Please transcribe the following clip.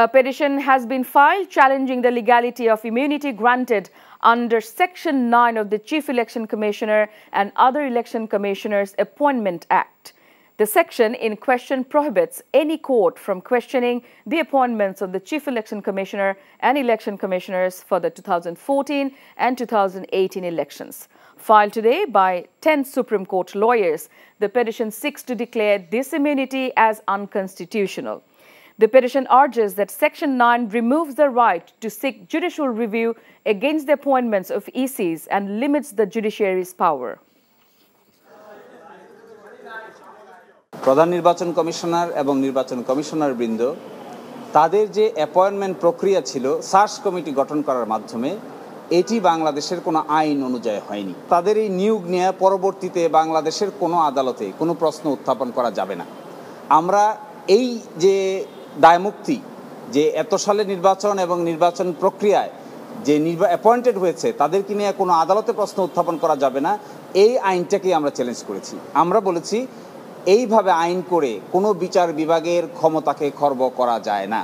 A petition has been filed challenging the legality of immunity granted under Section 9 of the Chief Election Commissioner and other Election Commissioners Appointment Act. The section in question prohibits any court from questioning the appointments of the Chief Election Commissioner and Election Commissioners for the 2014 and 2018 elections. Filed today by 10 Supreme Court lawyers, the petition seeks to declare this immunity as unconstitutional. The petition urges that Section 9 removes the right to seek judicial review against the appointments of ECs and limits the judiciary's power. প্রধান নির্বাচন commissioner এবং নির্বাচন commissioner বৃন্দ তাদের যে appointment প্রক্রিয়া ছিল search committee গঠন করার মাধ্যমে এটি বাংলাদেশের কোনো আইন অনুযায়ী হয়নি তাদের এই নিয়োগ নিয়ে পরবর্তীতে বাংলাদেশের কোনো আদালতে কোনো প্রশ্ন উত্থাপন করা যাবে না আমরা এই যে দায়মুক্তি যে এত সালে নির্বাচন এবং নির্বাচন প্রক্রিয়ায় যে নির্বা অ্যাপয়েন্টেড হয়েছে তাদেরকে নিয়ে কোনো আদালতে প্রশ্ন উত্থাপন করা যাবে না এই আইনটাকেই আমরা চ্যালেঞ্জ করেছি আমরা বলেছি এইভাবে আইন করে কোনো বিচার বিভাগের ক্ষমতাকে খর্ব করা যায় না